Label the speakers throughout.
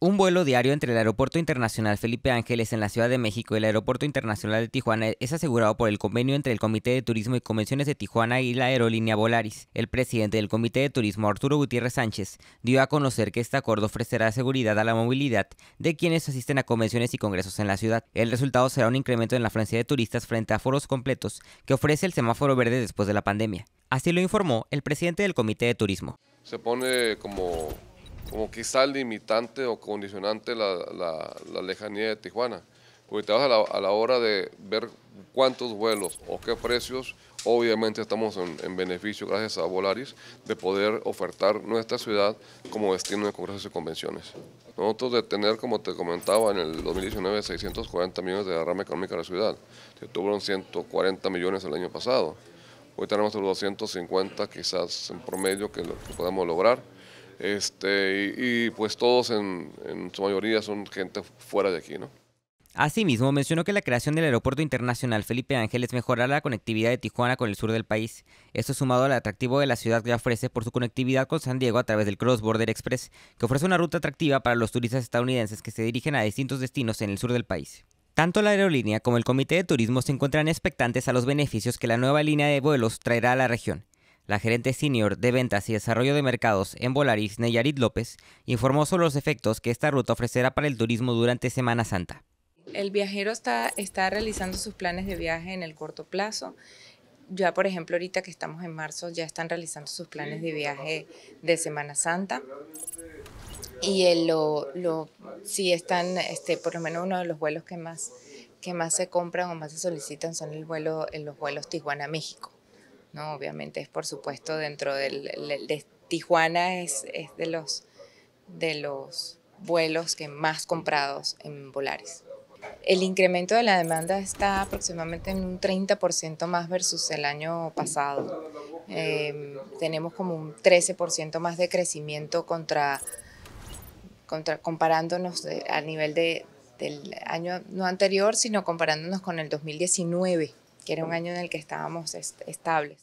Speaker 1: Un vuelo diario entre el Aeropuerto Internacional Felipe Ángeles en la Ciudad de México y el Aeropuerto Internacional de Tijuana es asegurado por el convenio entre el Comité de Turismo y Convenciones de Tijuana y la aerolínea Volaris. El presidente del Comité de Turismo, Arturo Gutiérrez Sánchez, dio a conocer que este acuerdo ofrecerá seguridad a la movilidad de quienes asisten a convenciones y congresos en la ciudad. El resultado será un incremento en la afluencia de turistas frente a foros completos que ofrece el semáforo verde después de la pandemia. Así lo informó el presidente del Comité de Turismo.
Speaker 2: Se pone como como quizá limitante o condicionante la, la, la lejanía de Tijuana. Porque te a la, hora de ver cuántos vuelos o qué precios, obviamente estamos en, en, beneficio, gracias a Volaris, de poder ofertar nuestra ciudad como destino de congresos y convenciones. Nosotros de tener, como te comentaba, en el 2019 640 millones de derrama económica de la ciudad, se tuvieron 140 millones el año pasado. Hoy tenemos los 250 quizás en promedio que, lo, podamos lograr. Este, y, pues todos en, su mayoría son gente fuera de aquí,
Speaker 1: Asimismo, mencionó que la creación del Aeropuerto Internacional Felipe Ángeles mejorará la conectividad de Tijuana con el sur del país. Esto sumado al atractivo de la ciudad que ofrece por su conectividad con San Diego a través del Cross Border Express, que ofrece una ruta atractiva para los turistas estadounidenses que se dirigen a distintos destinos en el sur del país. Tanto la aerolínea como el Comité de Turismo se encuentran expectantes a los beneficios que la nueva línea de vuelos traerá a la región. La gerente senior de ventas y desarrollo de mercados en Volaris, Neyarit López, informó sobre los efectos que esta ruta ofrecerá para el turismo durante Semana Santa.
Speaker 3: El viajero está, está realizando sus planes de viaje en el corto plazo. Ya, por ejemplo, ahorita que estamos en marzo, ya están realizando sus planes de viaje de Semana Santa. Y el, eh, lo, si están, este, por lo menos uno de los vuelos que más, que más se compran o más se solicitan son el vuelo, los vuelos Tijuana-México ¿no? Obviamente es por supuesto dentro de Tijuana es, es, de los de los vuelos que más comprados en Volaris. El incremento de la demanda está aproximadamente en un 30% más versus el año pasado. Em, tenemos como un 13% más de crecimiento contra, contra comparándonos a nivel de, del año no anterior, sino comparándonos con el 2019, que era un año en el que estábamos estables.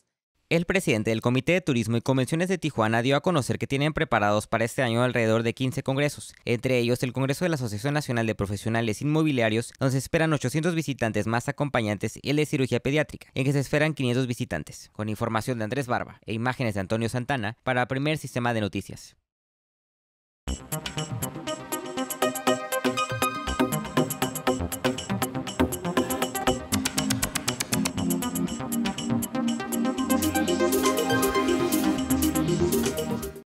Speaker 1: El presidente del Comité de Turismo y Convenciones de Tijuana dio a conocer que tienen preparados para este año alrededor de 15 congresos, entre ellos el Congreso de la Asociación Nacional de Profesionales Inmobiliarios, donde se esperan 800 visitantes más acompañantes, y el de cirugía pediátrica, en que se esperan 500 visitantes, con información de Andrés Barba e imágenes de Antonio Santana para Primer Sistema de Noticias.